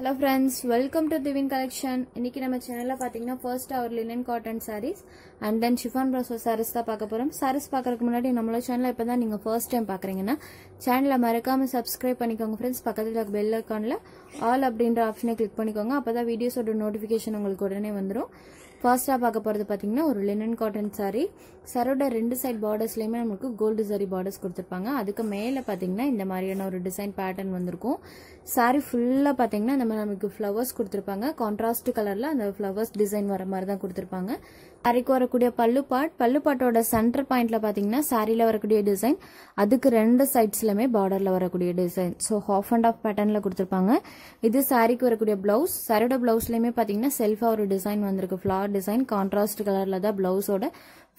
hello friends welcome to திவின் collection இன்னைக்கு நம்ம சேனலில் பார்த்தீங்கன்னா first our linen cotton sarees and then chiffon ப்ரோஸோ சாரீஸ் தான் பார்க்க போகிறோம் சாரீஸ் பார்க்கறதுக்கு முன்னாடி நம்மளோட சேனலில் இப்போ தான் நீங்கள் ஃபர்ஸ்ட் டைம் பார்க்குறீங்கன்னா சேனலை மறக்காமல் சப்ஸ்கிரைப் பண்ணிக்கோங்க ஃப்ரெண்ட்ஸ் பக்கத்தில் பெல் அக்கௌண்ட்டில் ஆல் அப்படின்ற ஆப்ஷனை கிளிக் பண்ணிக்கோங்க அப்போ தான் வீடியோஸோட நோட்டிஃபிகேஷன் உங்களுக்கு உடனே வந்துடும் ஃபர்ஸ்ட்டாக பார்க்க போகிறது பார்த்தீங்கன்னா ஒரு லினன் காட்டன் சாரீ சரோட ரெண்டு சைட் பார்டர்ஸ்லேயுமே நம்மளுக்கு கோல்டு சாரி பார்டர்ஸ் கொடுத்துருப்பாங்க அதுக்கு மேலே பார்த்தீங்கன்னா இந்த மாதிரியான ஒரு டிசைன் பேட்டர்ன் வந்திருக்கும் சாரி ஃபுல்லாக பார்த்தீங்கன்னா இந்த மாதிரி நமக்கு ஃப்ளவர்ஸ் கொடுத்துருப்பாங்க கான்ட்ராஸ்ட் கலரில் அந்த ஃப்ளவர்ஸ் டிசைன் வர மாதிரி தான் கொடுத்துருப்பாங்க சாரிக்கு வரக்கூடிய பல்லு பாட் பல்லு பாட்டோட சென்டர் பாயிண்ட்ல பார்த்தீங்கன்னா சாரியில் வரக்கூடிய டிசைன் அதுக்கு ரெண்டு சைட்ஸ்லையுமே பார்டரில் வரக்கூடிய design so half and half பேட்டர்னில் கொடுத்துருப்பாங்க இது சாரிக்கு வரக்கூடிய பிளவுஸ் சாரியோட பிளவுஸ்லையுமே பார்த்தீங்கன்னா செல்ஃபாக ஒரு டிசைன் வந்திருக்கு ஃப்ளவர் டிசைன் கான்ட்ராஸ்ட் கலரில் தான் பிளவுஸோட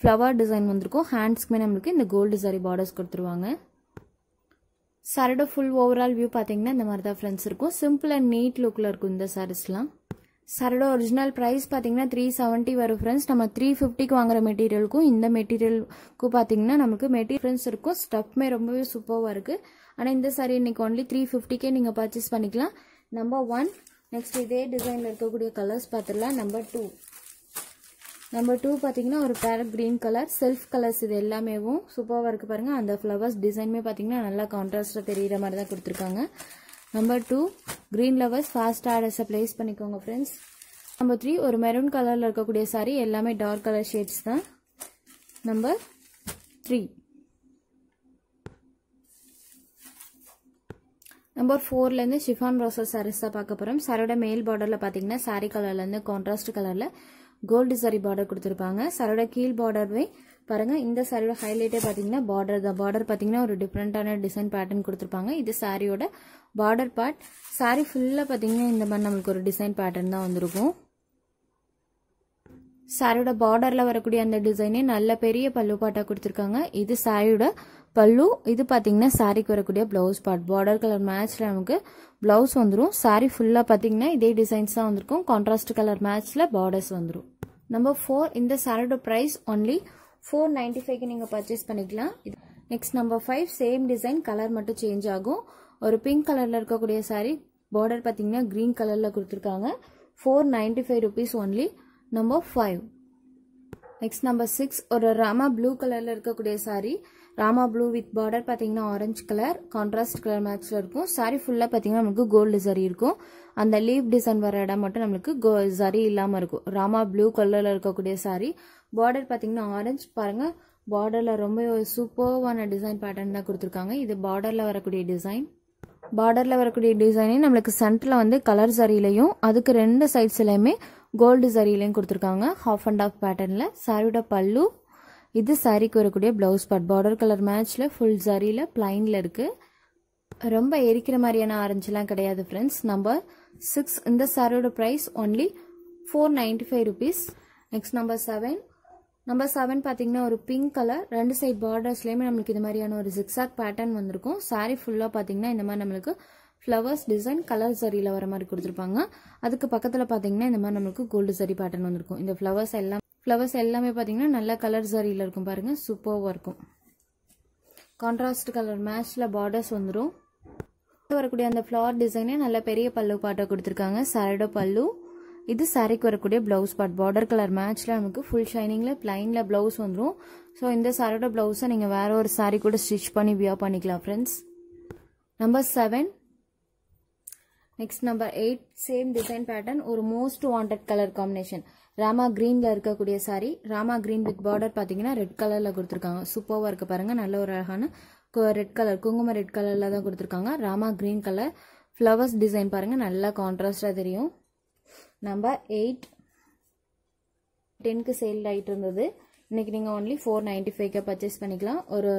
ஃப்ளவர் டிசைன் வந்திருக்கும் ஹேண்ட்ஸ்க்குமே நம்மளுக்கு இந்த கோல்டு சாரி பார்டர்ஸ் கொடுத்துருவாங்க சாரோட ஃபுல் ஓவரால் வியூ பார்த்தீங்கன்னா இந்த மாதிரி தான் ஃப்ரெண்ட்ஸ் இருக்கும் சிம்பிள் அண்ட் நீட் லுக்கில் இருக்கும் இந்த சாரீஸ்லாம் சாரோட ஒரிஜினல் ப்ரைஸ் பார்த்தீங்கன்னா த்ரீ செவன்ட்டி வரும் ஃப்ரெண்ட்ஸ் நம்ம த்ரீ ஃபிஃப்டிக்கு வாங்குற மெட்டீரியலுக்கும் இந்த மெட்டீரியலுக்கும் பார்த்தீங்கன்னா நமக்கு ஃப்ரெண்ட்ஸ் இருக்கும் ஸ்டஃப்மே ரொம்பவே சூப்பராக இருக்குது ஆனால் இந்த சாரி இன்றைக்கி ஒன்லி த்ரீ ஃபிஃப்டிக்கே நீங்கள் பர்ச்சேஸ் பண்ணிக்கலாம் நம்பர் ஒன் நெக்ஸ்ட் இதே டிசைனில் இருக்கக்கூடிய கலர்ஸ் பார்த்துடலாம் நம்பர் டூ நம்பர் டூ பார்த்தீங்கன்னா ஒரு பேர க்ரீன் கலர் செல்ஃப் கலர்ஸ் இது எல்லாமேவும் சூப்பராக இருக்குது பாருங்கள் அந்த ஃப்ளவர்ஸ் டிசைன்மே பார்த்தீங்கன்னா நல்லா கான்ட்ராஸ்ட்டாக தெரிகிற மாதிரி தான் கொடுத்துருக்காங்க number two green lovers fast ஆர்டர்ஸை ப்ளேஸ் பண்ணிக்கோங்க ஃப்ரெண்ட்ஸ் நம்பர் த்ரீ ஒரு மெரூன் கலரில் இருக்கக்கூடிய சாரி எல்லாமே டார்க் கலர் ஷேட்ஸ் தான் நம்பர் த்ரீ நம்பர் ஃபோர்லேருந்து ஷிஃபான் ரோசஸ் சாரீஸ் தான் பார்க்க போகிறோம் சாரோட மேல் பார்டரில் பார்த்தீங்கன்னா சாரீ கலர்லேருந்து கான்ட்ராஸ்ட் கலரில் கோல்டு சாரி பார்டர் கொடுத்துருப்பாங்க சாரோட கீழ் பார்டர்வே பாருங்கள் இந்த சாரியோட ஹைலைட்டே பார்த்தீங்கன்னா பார்டர் தான் பார்டர் பார்த்தீங்கன்னா ஒரு டிஃப்ரெண்ட்டான டிசைன் பேட்டர்ன் கொடுத்துருப்பாங்க இது சாரியோட பார்டர் பார்ட் சாரி ஃபுல்லாக பார்த்தீங்கன்னா இந்த மாதிரி நம்மளுக்கு ஒரு டிசைன் பேட்டர்ன் தான் வந்திருக்கும் சாரியோட பார்டரில் வரக்கூடிய அந்த டிசைனே நல்ல பெரிய பல்லு பாட்டாக கொடுத்துருக்காங்க இது சாரியோட பல்லு இது பார்த்தீங்கன்னா சாரிக்கு வரக்கூடிய ப்ளவுஸ் பார்ட் பார்டர் கலர் மேட்ச்சில் நமக்கு ப்ளவுஸ் வந்துடும் சாரி ஃபுல்லாக பார்த்தீங்கன்னா இதே டிசைன்ஸ் தான் வந்திருக்கும் கான்ட்ராஸ்ட் கலர் மேட்ச்சில் பார்டர்ஸ் வந்துடும் நம்பர் ஃபோர் இந்த சாரோட ப்ரைஸ் ஒன்லி ஃபோர் நைன்டி ஃபைவ்க்கு நீங்கள் பர்ச்சேஸ் பண்ணிக்கலாம் next number five same design colour மட்டும் சேஞ்ச் ஆகும் ஒரு பிங்க் கலரில் இருக்கக்கூடிய சாரி பார்டர் பார்த்தீங்கன்னா கிரீன் கலரில் கொடுத்துருக்காங்க four ninety five rupees only number five next number six ஒரு ராமா ப்ளூ கலரில் இருக்கக்கூடிய sari Rama blue with border பார்த்தீங்கன்னா ஆரஞ்சு கலர் கான்ட்ராஸ்ட் கலர் மேக்ஸில் இருக்கும் சாரி ஃபுல்லாக பார்த்தீங்கன்னா நமக்கு கோல்டு சரி இருக்கும் அந்த லீவ் டிசைன் வர இடம் மட்டும் நம்மளுக்கு கோ சரி இல்லாமல் இருக்கும் ராமா ப்ளூ கலரில் இருக்கக்கூடிய சாரி பார்டர் பார்த்தீங்கன்னா ஆரஞ்சு பாருங்கள் பார்டரில் ரொம்ப சூப்பர்வான டிசைன் பேட்டர்ன் தான் கொடுத்துருக்காங்க இது பார்டரில் வரக்கூடிய டிசைன் பார்டரில் வரக்கூடிய டிசைனே நம்மளுக்கு சென்டரில் வந்து கலர் சரியிலையும் அதுக்கு ரெண்டு சைட்ஸ்லையுமே கோல்டு சரியிலையும் கொடுத்துருக்காங்க ஹாஃப் அண்ட் ஆஃப் பேட்டர்னில் சாரியோட பல்லு இது சாரீக்கு வரக்கூடிய ப்ளவுஸ் பார்ட் பார்டர் கலர் மேட்ச்சில் ஃபுல் சாரியில் பிளைனில் இருக்குது ரொம்ப எரிக்கிற மாதிரியான ஆரஞ்செலாம் கிடையாது ஃப்ரெண்ட்ஸ் நம்பர் சிக்ஸ் இந்த சாரியோட price only four ninety five rupees next number seven number seven பார்த்தீங்கன்னா ஒரு பிங்க் கலர் ரெண்டு சைட் பார்டர்ஸ்லேயுமே நம்மளுக்கு இது மாதிரியான ஒரு ஜிக்ஸாக் பேட்டர்ன் வந்திருக்கும் சாரி ஃபுல்லாக பார்த்தீங்கன்னா இந்த மாதிரி நம்மளுக்கு ஃப்ளவர்ஸ் டிசைன் கலர் சரியில் வர மாதிரி கொடுத்துருப்பாங்க அதுக்கு பக்கத்தில் பார்த்தீங்கன்னா இந்த மாதிரி நம்மளுக்கு கோல்டு சரி பேட்டர்ன் வந்திருக்கும் இந்த ஃப்ளவர்ஸ் எல்லாம் ஃப்ளவர்ஸ் எல்லாமே பார்த்தீங்கன்னா நல்ல கலர் சரியில் இருக்கும் பாருங்கள் சூப்பராக இருக்கும் கான்ட்ராஸ்ட் கலர் மேட்ச்சில் பார்டர்ஸ் வந்துடும் வரக்கூடிய அந்த ஃப்ளவர் டிசைனே நல்ல பெரிய பல்லு பாட்டை கொடுத்துருக்காங்க சரடோ பல்லு இது சாரிக்கு வரக்கூடிய ப்ளவுஸ் பார்ட் பார்டர் கலர் மேட்ச்சில் நமக்கு ஃபுல் ஷைனிங்கில் பிளைனில் ப்ளவுஸ் வந்துடும் ஸோ இந்த சாரோட ப்ளவுஸை நீங்கள் வேறு ஒரு சாரீ கூட ஸ்டிச் பண்ணி வியா பண்ணிக்கலாம் friends number seven next number eight same design pattern ஒரு most wanted colour combination Rama கிரீனில் இருக்கக்கூடிய sari Rama green with border பார்த்தீங்கன்னா ரெட் கலரில் கொடுத்துருக்காங்க சூப்பராக இருக்க பாருங்கள் நல்ல ஒரு அழகான ரெட் கலர் குங்கும ரெட் கலரில் தான் கொடுத்துருக்காங்க Rama green colour flowers design பாருங்கள் நல்லா கான்ட்ராஸ்டாக தெரியும் நம்பர் எயிட் டென்க்கு சேல் ஆகிட்டு இருந்தது இன்றைக்கி நீங்கள் ஒன்லி ஃபோர் நைன்ட்டி ஃபைவ்க்கு பர்ச்சேஸ் பண்ணிக்கலாம் ஒரு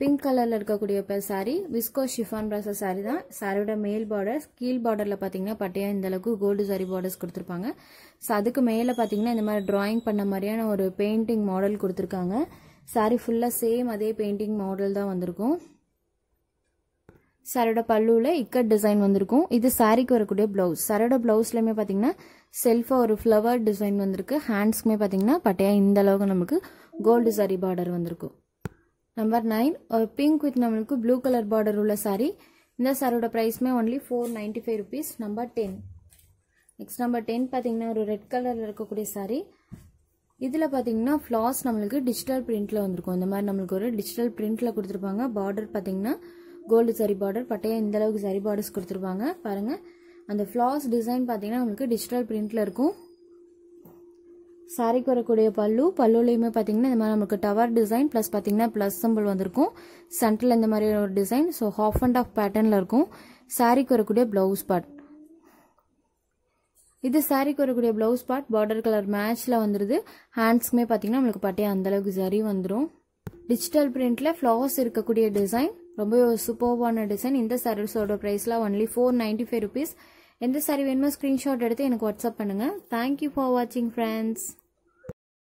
பிங்க் கலரில் இருக்கக்கூடிய இப்போ sari viscose chiffon process sari தான் சாரியோட மேல் பார்டர்ஸ் கீழ் பார்டரில் பார்த்தீங்கன்னா பட்டியாக இந்த அளவுக்கு கோல்டு சாரி பார்டர்ஸ் கொடுத்துருப்பாங்க ஸோ அதுக்கு மேலே பார்த்தீங்கன்னா இந்த மாதிரி ட்ராயிங் பண்ண மாதிரியான ஒரு பெயிண்டிங் மாடல் கொடுத்துருக்காங்க சாரி ஃபுல்லாக சேம் அதே பெயிண்டிங் மாடல் தான் வந்திருக்கும் சாரோட பல்லுவில் இக்கட் டிசைன் வந்திருக்கும் இது சாரீக்கு வரக்கூடிய ப்ளவுஸ் சாரோட ப்ளவுஸ்லையுமே பார்த்தீங்கன்னா செல்ஃபாக ஒரு ஃப்ளவர் டிசைன் வந்திருக்கு ஹேண்ட்ஸ்க்குமே பார்த்தீங்கன்னா பட்டையாக இந்த அளவுக்கு நமக்கு கோல்டு சாரி பார்டர் வந்திருக்கும் நம்பர் நைன் ஒரு பிங்க் வித் நம்மளுக்கு ப்ளூ கலர் பார்டர் உள்ள சாரி இந்த சாரோட ப்ரைஸ்மே only four ninety five rupees number ten next number ten பார்த்தீங்கன்னா ஒரு ரெட் கலரில் இருக்கக்கூடிய சாரீ இதில் பார்த்தீங்கன்னா ஃப்ளாஸ் நம்மளுக்கு டிஜிட்டல் பிரிண்டில் வந்திருக்கும் இந்த மாதிரி நம்மளுக்கு ஒரு டிஜிட்டல் பிரிண்டில் கொடுத்துருப்பாங்க பார்டர் பார்த்தீங்கன்னா கோல்டு சரி பார்டர் பட்டையாக இந்த அளவுக்கு சரி பார்டர்ஸ் கொடுத்துருப்பாங்க பாருங்கள் அந்த ஃப்ளாஸ் டிசைன் பார்த்தீங்கன்னா உங்களுக்கு டிஜிட்டல் பிரிண்ட்டில் இருக்கும் சாரிக்கு வரக்கூடிய பல்லு பல்லுலையுமே பார்த்தீங்கன்னா இந்த மாதிரி நமக்கு டவர் டிசைன் ப்ளஸ் பார்த்தீங்கன்னா ப்ளஸ் சிம்பிள் வந்திருக்கும் சென்டரில் இந்த மாதிரி ஒரு design so half and half பேட்டர்னில் இருக்கும் சாரிக்கு வரக்கூடிய ப்ளவுஸ் பார்ட் இது சாரிக்கு வரக்கூடிய ப்ளவுஸ் பார்ட் பார்டர் கலர் மேட்ச்சில் வந்துடுது ஹேண்ட்ஸ்க்குமே பார்த்தீங்கன்னா நம்மளுக்கு பட்டையாக அந்தளவுக்கு சரி வந்துடும் டிஜிட்டல் பிரிண்டில் ஃப்ளவர்ஸ் இருக்கக்கூடிய டிசைன் ரொம்ப சூப்பர்வான டிசைன் இந்த சாரீஸோட ப்ரைஸ்லாம் only four ninety five rupees எந்த சாரி வேணுமோ ஸ்க்ரீன்ஷாட் எடுத்து எனக்கு வாட்ஸ்அப் பண்ணுங்கள் தேங்க்யூ ஃபார் வாட்சிங் ஃப்ரெண்ட்ஸ்